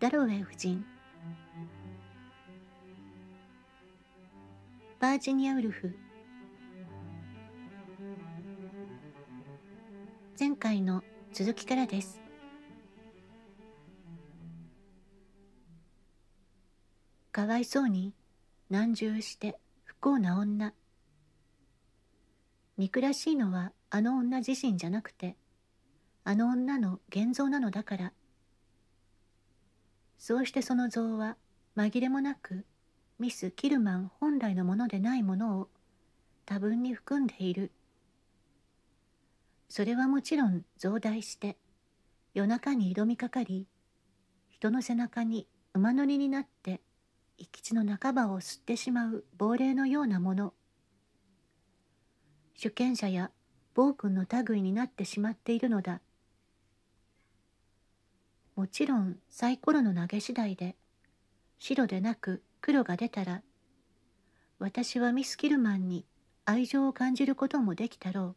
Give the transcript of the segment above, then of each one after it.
ダロウェイ夫人バージニア・ウルフ前回の続きからですかわいそうに難渋して不幸な女憎らしいのはあの女自身じゃなくてあの女の現像なのだからそうしてその像は紛れもなくミス・キルマン本来のものでないものを多分に含んでいるそれはもちろん増大して夜中に挑みかかり人の背中に馬乗りになって生き地の半ばを吸ってしまう亡霊のようなもの主権者や暴君の類になってしまっているのだもちろんサイコロの投げ次第で白でなく黒が出たら私はミス・キルマンに愛情を感じることもできたろう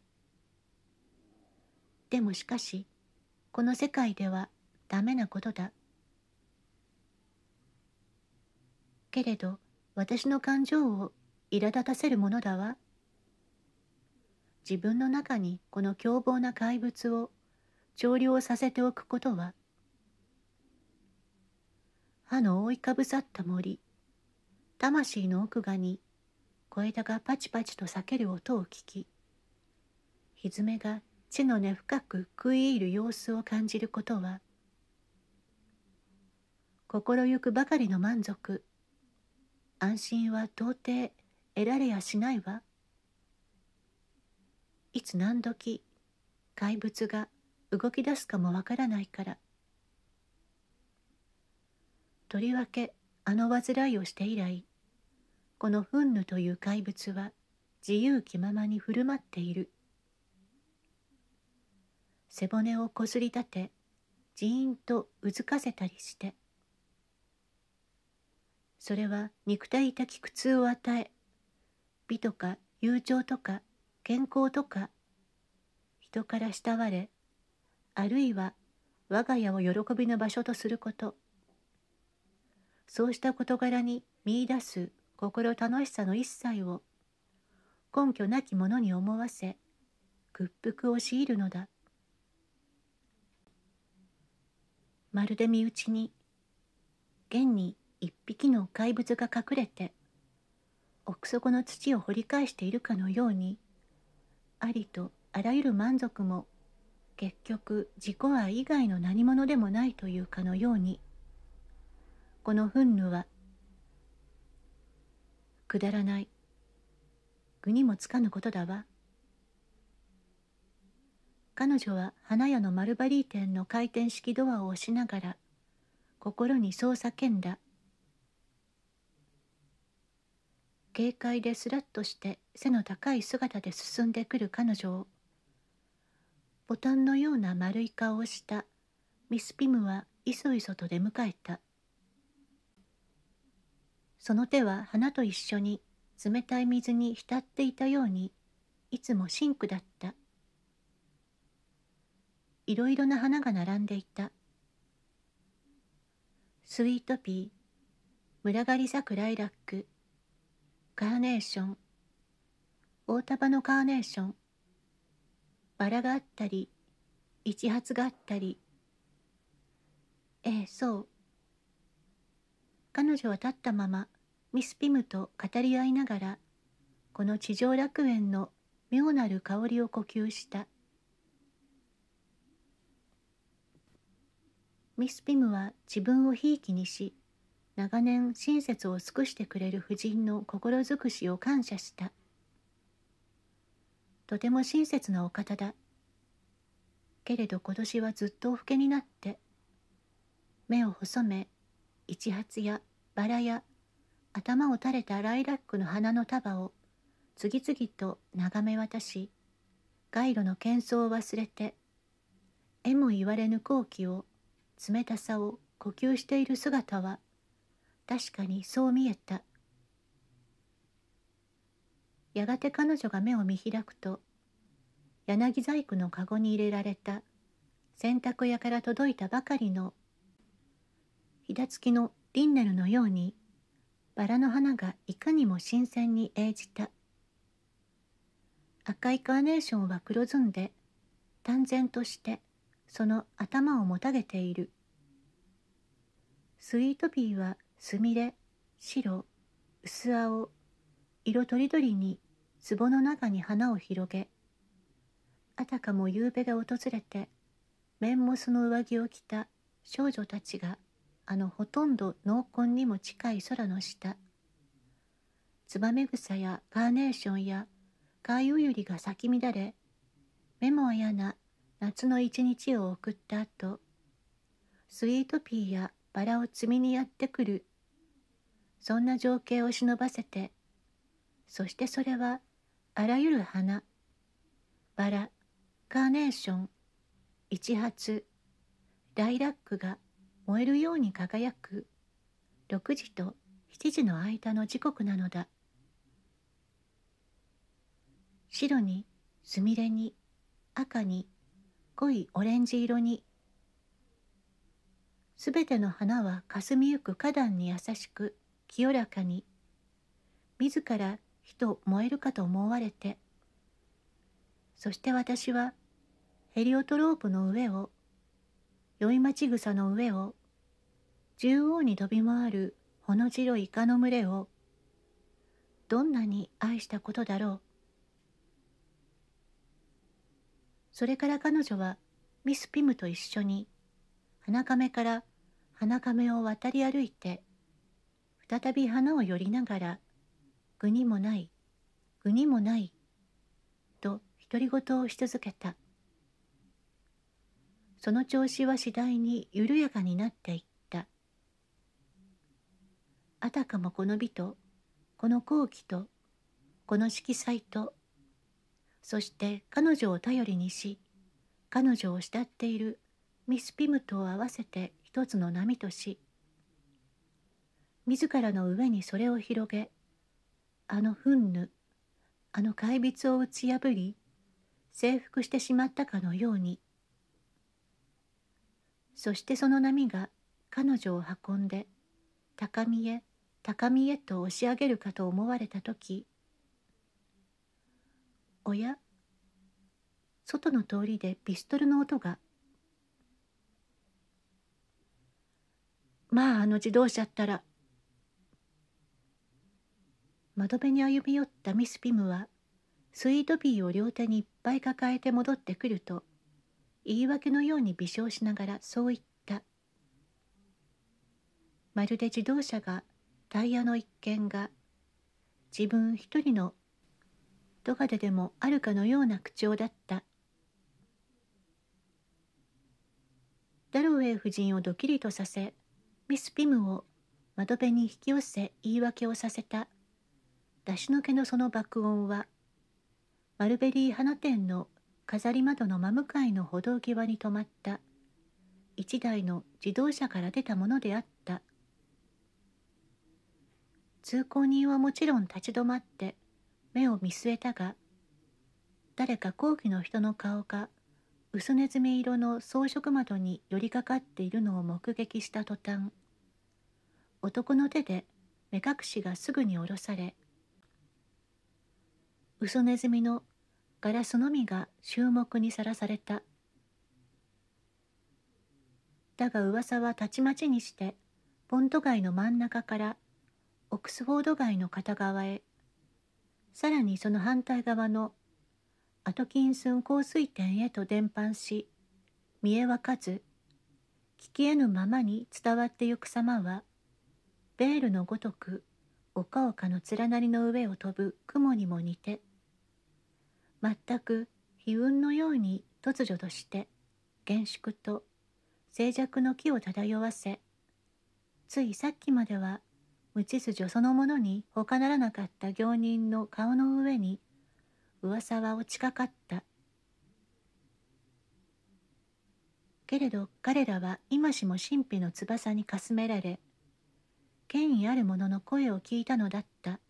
でもしかしこの世界ではダメなことだけれど私の感情を苛立たせるものだわ自分の中にこの凶暴な怪物を調量させておくことは歯の覆いかぶさった森魂の奥がに小枝がパチパチと裂ける音を聞きひずめが地の根深く食い入る様子を感じることは心ゆくばかりの満足安心は到底得られやしないわいつ何時怪物が動き出すかもわからないからとりわけあの患いをして以来この憤怒という怪物は自由気ままに振る舞っている背骨をこすり立てじーんとうずかせたりしてそれは肉体的苦痛を与え美とか友情とか健康とか人から慕われあるいは我が家を喜びの場所とすることそうした事柄に見いだす心楽しさの一切を根拠なきものに思わせ屈服を強いるのだまるで身内に現に一匹の怪物が隠れて奥底の土を掘り返しているかのようにありとあらゆる満足も結局自己愛以外の何者でもないというかのようにこの憤怒はくだらない具にもつかぬことだわ彼女は花屋の丸バリー店の回転式ドアを押しながら心にそう叫んだ軽快ですらっとして背の高い姿で進んでくる彼女をボタンのような丸い顔をしたミス・ピムはいそいそと出迎えたその手は花と一緒に冷たい水に浸っていたようにいつもシンクだったいろいろな花が並んでいたスイートピー群がり咲くライラックカーネーション大束のカーネーションバラがあったり一発があったりええそう彼女は立ったままミス・ピムと語り合いながらこの地上楽園の妙なる香りを呼吸したミス・ピムは自分をひいきにし長年親切を尽くしてくれる夫人の心づくしを感謝したとても親切なお方だけれど今年はずっとお老けになって目を細め一発やバラや頭を垂れたライラックの花の束を次々と眺め渡し街路の喧騒を忘れてえも言われぬ好奇を冷たさを呼吸している姿は確かにそう見えたやがて彼女が目を見開くと柳細工のかごに入れられた洗濯屋から届いたばかりのひだつきのリンネルのようにバラの花がいかにも新鮮に映じた赤いカーネーションは黒ずんで断然としてその頭をもたげているスイートピーはすみれ白薄青色とりどりに壺の中に花を広げあたかも夕べが訪れて面もその上着を着た少女たちがあのほとんど濃紺にも近い空の下ツバメ草やカーネーションやカイウユリが咲き乱れ目もあやな夏の一日を送った後スイートピーやバラを摘みにやってくるそんな情景を忍ばせてそしてそれはあらゆる花バラカーネーション一発ライラックが燃えるように輝く6時と7時の間の時刻なのだ白にすみれに赤に濃いオレンジ色にすべての花はかすみゆく花壇に優しく清らかに自ら火と燃えるかと思われてそして私はヘリオトロープの上を宵町草の上を、縦横に飛び回るほの白いイカの群れを、どんなに愛したことだろう。それから彼女はミス・ピムと一緒に、花亀から花亀を渡り歩いて、再び花を寄りながら、具にもない、具にもない、と独り言をし続けた。その調子は次第に緩やかになっていったあたかもこの美とこの好奇とこの色彩とそして彼女を頼りにし彼女を慕っているミス・ピムとを合わせて一つの波とし自らの上にそれを広げあの憤怒あの怪物を打ち破り征服してしまったかのようにそしてその波が彼女を運んで高みへ高みへと押し上げるかと思われた時おや外の通りでピストルの音がまああの自動車ったら窓辺に歩み寄ったミス・ピムはスイートピーを両手にいっぱい抱えて戻ってくると言い訳のように微笑しながらそう言った。まるで自動車がタイヤの一件が自分一人のどがででもあるかのような口調だった。ダロウェイ夫人をドキリとさせ、ミス・ピムを窓辺に引き寄せ言い訳をさせた出し抜けのその爆音はマルベリー花店の飾り窓の真向かいの歩道際に止まった一台の自動車から出たものであった通行人はもちろん立ち止まって目を見据えたが誰か後期の人の顔が薄ネズミ色の装飾窓に寄りかかっているのを目撃した途端男の手で目隠しがすぐに下ろされ薄ネズミのガラスのみが注目にさらされただが噂はたちまちにしてボンド街の真ん中からオックスフォード街の片側へさらにその反対側のアトキンスン香水店へと伝播し見えわかず聞き得ぬままに伝わってゆく様はベールのごとく丘丘の連なりの上を飛ぶ雲にも似て全く悲運のように突如として厳粛と静寂の気を漂わせついさっきまでは無秩序そのものに他ならなかった行人の顔の上に噂は落ちかかったけれど彼らは今しも神秘の翼にかすめられ権威ある者の声を聞いたのだった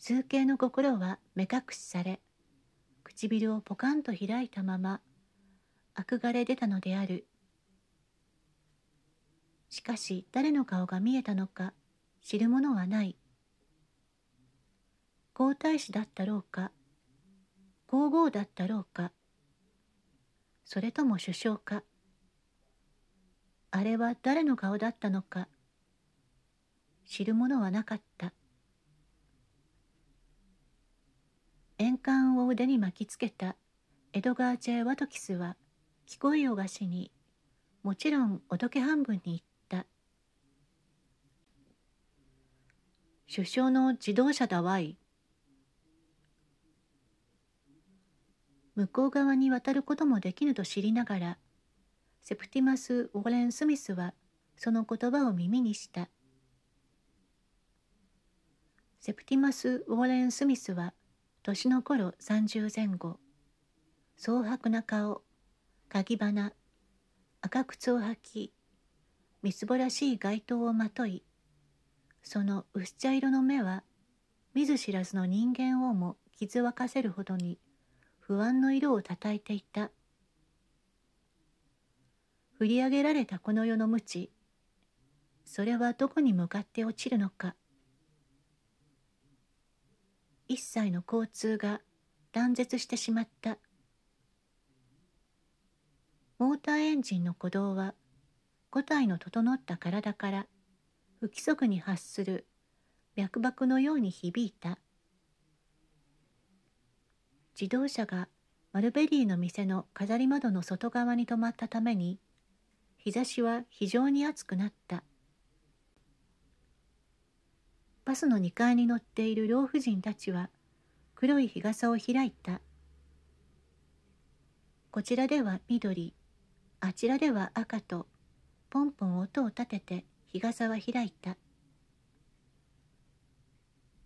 数形の心は目隠しされ唇をポカンと開いたまま憧れ出たのであるしかし誰の顔が見えたのか知るものはない皇太子だったろうか皇后だったろうかそれとも首相かあれは誰の顔だったのか知るものはなかった円環を腕に巻きつけたエドガー・ジェ・ワトキスは聞こえをがしにもちろんおどけ半分に言った「首相の自動車だわい」向こう側に渡ることもできぬと知りながらセプティマス・ウォーレン・スミスはその言葉を耳にしたセプティマス・ウォーレン・スミスは「年の頃30前後蒼白な顔鍵花赤靴を履きみすぼらしい街灯をまといその薄茶色の目は見ず知らずの人間をも傷沸かせるほどに不安の色をたたいていた振り上げられたこの世の無知それはどこに向かって落ちるのか一切の交通が断絶してしまったモーターエンジンの鼓動は五体の整った体から不規則に発する脈拍のように響いた自動車がマルベリーの店の飾り窓の外側に止まったために日差しは非常に暑くなったバスの2階に乗っている老婦人たちは黒い日傘を開いた。こちらでは緑、あちらでは赤と、ポンポン音を立てて日傘は開いた。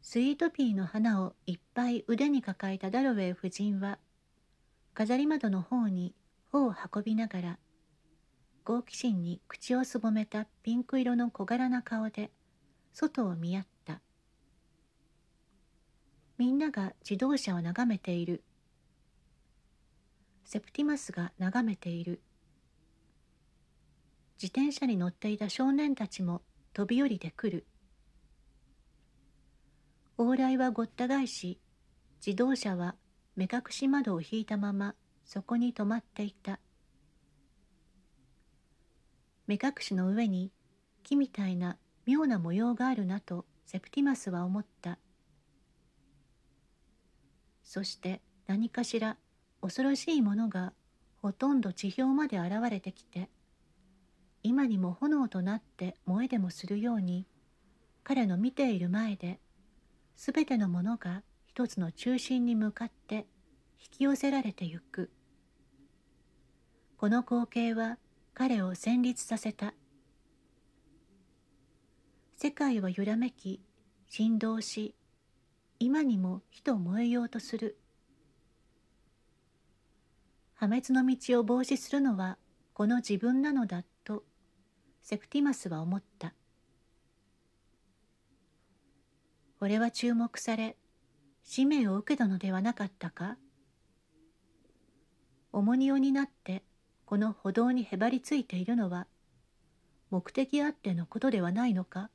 スイートピーの花をいっぱい腕に抱えたダロウェイ夫人は、飾り窓の方に頬を運びながら、好奇心に口をすぼめたピンク色の小柄な顔で、外を見やっみんなが自動車を眺めている。セプティマスが眺めている。自転車に乗っていた少年たちも飛び降りてくる。往来はごった返し、自動車は目隠し窓を引いたままそこに止まっていた。目隠しの上に木みたいな妙な模様があるなとセプティマスは思った。そして何かしら恐ろしいものがほとんど地表まで現れてきて今にも炎となって燃えでもするように彼の見ている前で全てのものが一つの中心に向かって引き寄せられてゆくこの光景は彼を戦慄させた世界は揺らめき振動し今にも火と燃えようとする破滅の道を防止するのはこの自分なのだとセクティマスは思った俺は注目され使命を受けたのではなかったか重荷を担ってこの歩道にへばりついているのは目的あってのことではないのか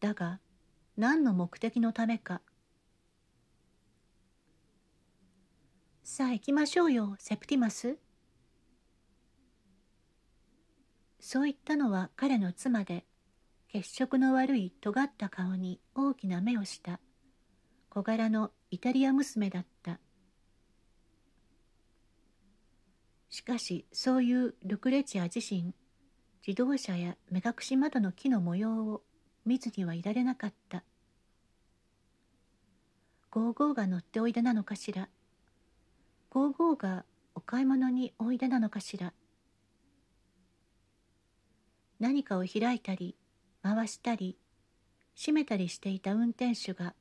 だが何の目的のためかさあ行きましょうよセプティマスそう言ったのは彼の妻で血色の悪い尖った顔に大きな目をした小柄のイタリア娘だったしかしそういうルクレチア自身自動車や目隠し窓の木の模様を見ずにはいられなかったゴーゴーが乗っておいでなのかしらゴーゴーがお買い物においでなのかしら何かを開いたり回したり閉めたりしていた運転手が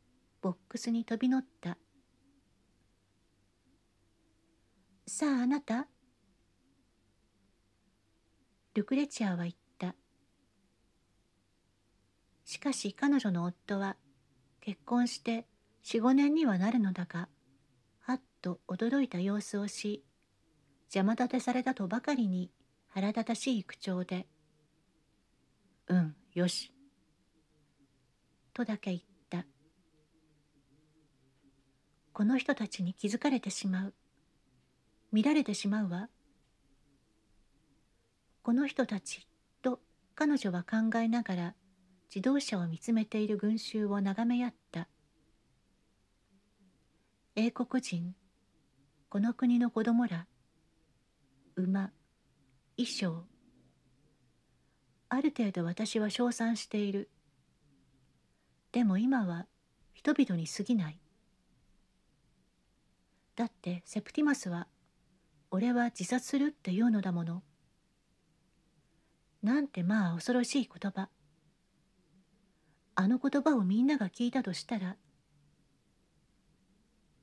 ボックスに飛び乗った「さああなた」ルクレチアは言っしかし彼女の夫は結婚して45年にはなるのだがはっと驚いた様子をし邪魔立てされたとばかりに腹立たしい口調で「うんよし」とだけ言ったこの人たちに気づかれてしまう見られてしまうわこの人たちと彼女は考えながら自動車を見つめている群衆を眺め合った英国人この国の子供ら馬衣装ある程度私は称賛しているでも今は人々に過ぎないだってセプティマスは「俺は自殺する」って言うのだものなんてまあ恐ろしい言葉あの言葉をみんなが聞いたとしたら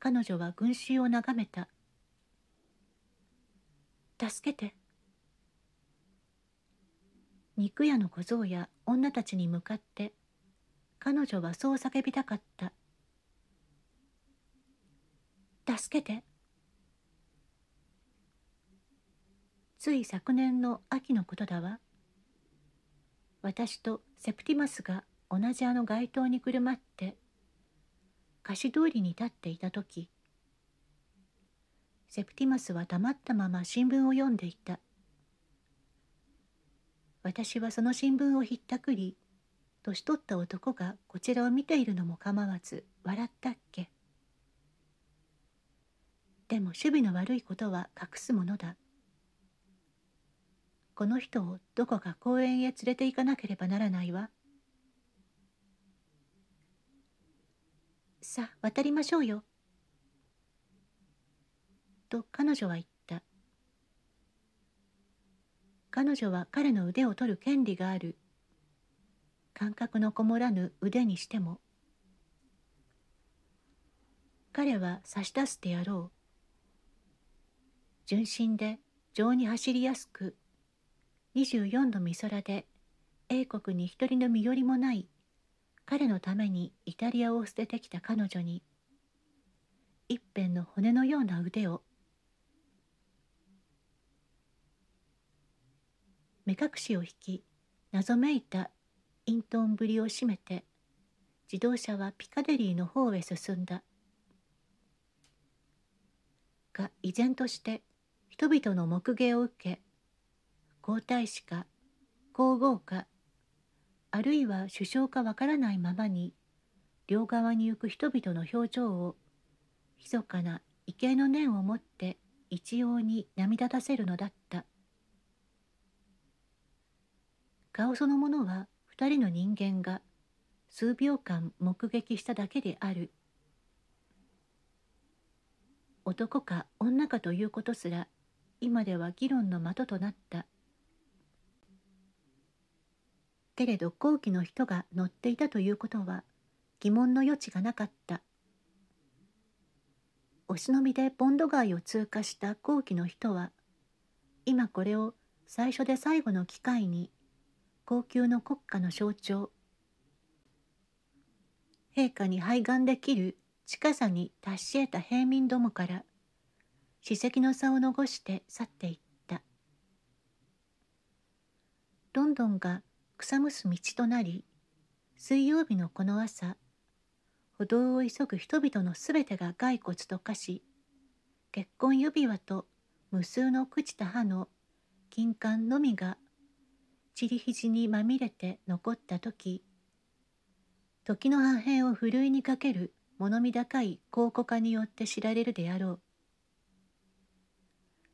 彼女は群衆を眺めた助けて肉屋の小僧や女たちに向かって彼女はそう叫びたかった助けてつい昨年の秋のことだわ私とセプティマスが同じあの街灯にくるまって菓子通りに立っていた時セプティマスは黙ったまま新聞を読んでいた私はその新聞をひったくり年取った男がこちらを見ているのも構わず笑ったっけでも守備の悪いことは隠すものだこの人をどこか公園へ連れて行かなければならないわさあ渡りましょうよ」と彼女は言った彼女は彼の腕を取る権利がある感覚のこもらぬ腕にしても彼は差し出してやろう純真で情に走りやすく24度美空で英国に一人の身寄りもない彼のためにイタリアを捨ててきた彼女に一辺の骨のような腕を目隠しを引き謎めいた隠遁ぶりを締めて自動車はピカデリーの方へ進んだが依然として人々の目芸を受け皇太子か皇后かあるいは首相かわからないままに両側に行く人々の表情を密かな畏敬の念を持って一様に涙出せるのだった顔そのものは二人の人間が数秒間目撃しただけである男か女かということすら今では議論の的となったけれど後期の人が乗っていたということは疑問の余地がなかったお忍びでボンド街を通過した後期の人は今これを最初で最後の機会に高級の国家の象徴陛下に肺がんできる近さに達し得た平民どもから史跡の差を残して去っていったロンドンが草むす道となり水曜日のこの朝歩道を急ぐ人々のすべてが骸骨と化し結婚指輪と無数の朽ちた歯の金管のみが散り肘にまみれて残った時時の破片をふるいにかける物見高い考古家によって知られるであろう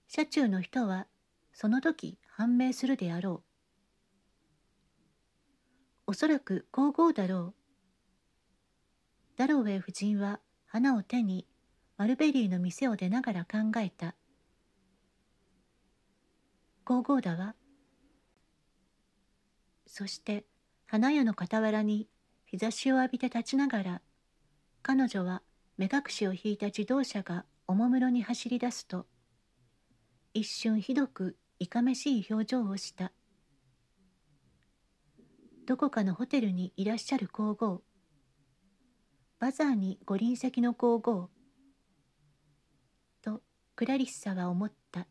車中の人はその時判明するであろうおそらく皇后だろう。ダロウェイ夫人は花を手にマルベリーの店を出ながら考えた。皇后だわ。そして花屋の傍らに日差しを浴びて立ちながら彼女は目隠しを引いた自動車がおもむろに走り出すと一瞬ひどくいかめしい表情をした。どこかのホテルにいらっしゃる皇后バザーにご臨席の皇后とクラリッサは思った